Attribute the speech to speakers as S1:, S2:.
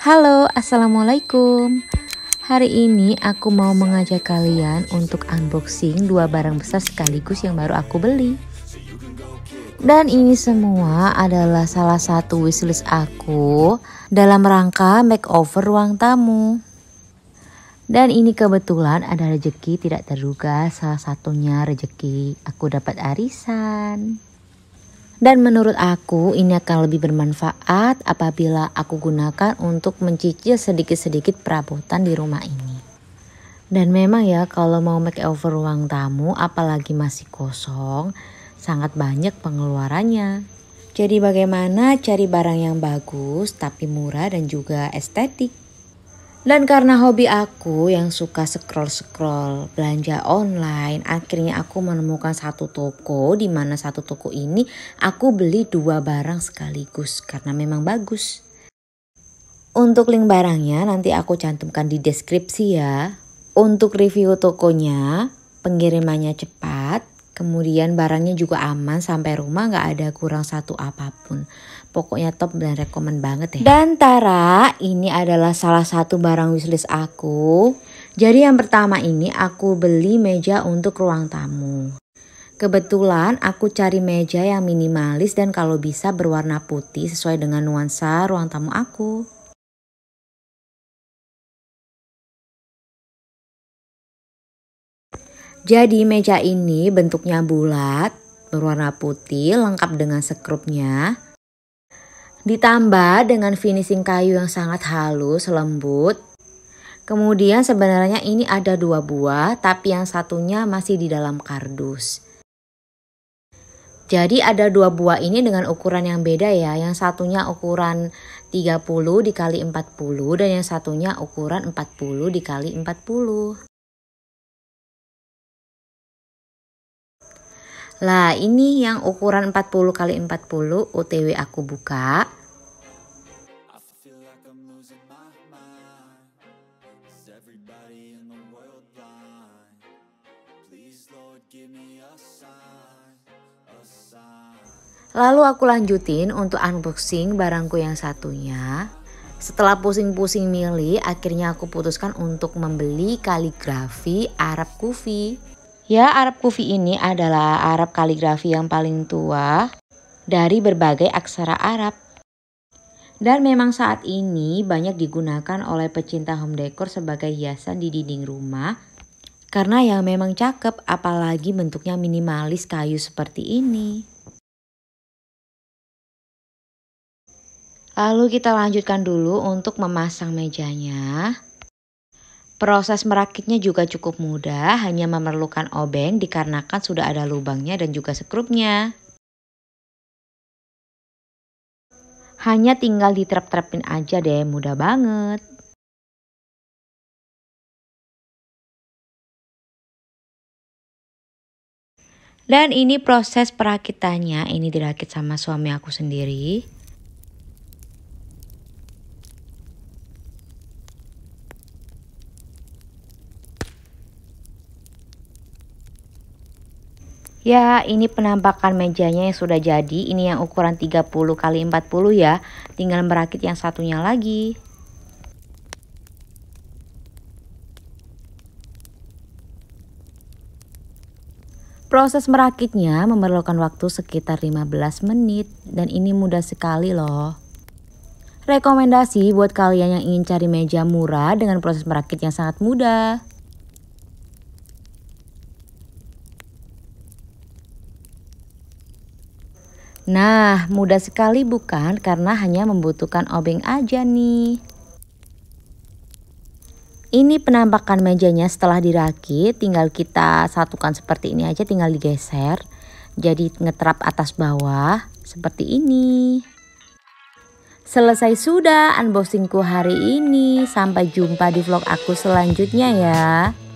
S1: Halo, Assalamualaikum Hari ini aku mau mengajak kalian untuk unboxing dua barang besar sekaligus yang baru aku beli Dan ini semua adalah salah satu wishlist aku dalam rangka makeover ruang tamu dan ini kebetulan ada rejeki tidak terduga, salah satunya rejeki aku dapat arisan. Dan menurut aku ini akan lebih bermanfaat apabila aku gunakan untuk mencicil sedikit-sedikit perabotan di rumah ini. Dan memang ya kalau mau makeover ruang tamu apalagi masih kosong sangat banyak pengeluarannya. Jadi bagaimana cari barang yang bagus tapi murah dan juga estetik? Dan karena hobi aku yang suka scroll-scroll belanja online, akhirnya aku menemukan satu toko di mana satu toko ini aku beli dua barang sekaligus karena memang bagus. Untuk link barangnya nanti aku cantumkan di deskripsi ya. Untuk review tokonya, pengirimannya cepat, Kemudian barangnya juga aman sampai rumah nggak ada kurang satu apapun. Pokoknya top dan rekomen banget ya. Dan Tara, ini adalah salah satu barang wishlist aku. Jadi yang pertama ini aku beli meja untuk ruang tamu. Kebetulan aku cari meja yang minimalis dan kalau bisa berwarna putih sesuai dengan nuansa ruang tamu aku. Jadi meja ini bentuknya bulat, berwarna putih, lengkap dengan sekrupnya. Ditambah dengan finishing kayu yang sangat halus, lembut. Kemudian sebenarnya ini ada dua buah, tapi yang satunya masih di dalam kardus. Jadi ada dua buah ini dengan ukuran yang beda ya. Yang satunya ukuran 30 dikali 40 dan yang satunya ukuran 40 dikali 40. Lah ini yang ukuran 40 kali 40 utw aku buka. Lalu aku lanjutin untuk unboxing barangku yang satunya. Setelah pusing-pusing milih, akhirnya aku putuskan untuk membeli kaligrafi Arab Kufi. Ya, Arab Kufi ini adalah Arab kaligrafi yang paling tua dari berbagai aksara Arab. Dan memang saat ini banyak digunakan oleh pecinta home decor sebagai hiasan di dinding rumah karena yang memang cakep apalagi bentuknya minimalis kayu seperti ini. Lalu kita lanjutkan dulu untuk memasang mejanya. Proses merakitnya juga cukup mudah, hanya memerlukan obeng dikarenakan sudah ada lubangnya dan juga sekrupnya. Hanya tinggal diterap-terapin aja deh, mudah banget. Dan ini proses perakitannya, ini dirakit sama suami aku sendiri. Ya ini penampakan mejanya yang sudah jadi Ini yang ukuran 30 kali 40 ya Tinggal merakit yang satunya lagi Proses merakitnya memerlukan waktu sekitar 15 menit dan ini mudah sekali loh. Rekomendasi buat kalian yang ingin cari meja murah dengan proses merakit yang sangat mudah. Nah, mudah sekali bukan karena hanya membutuhkan obeng aja nih. Ini penampakan mejanya setelah dirakit, tinggal kita satukan seperti ini aja, tinggal digeser. Jadi ngetrap atas bawah seperti ini. Selesai sudah unboxingku hari ini. Sampai jumpa di vlog aku selanjutnya ya.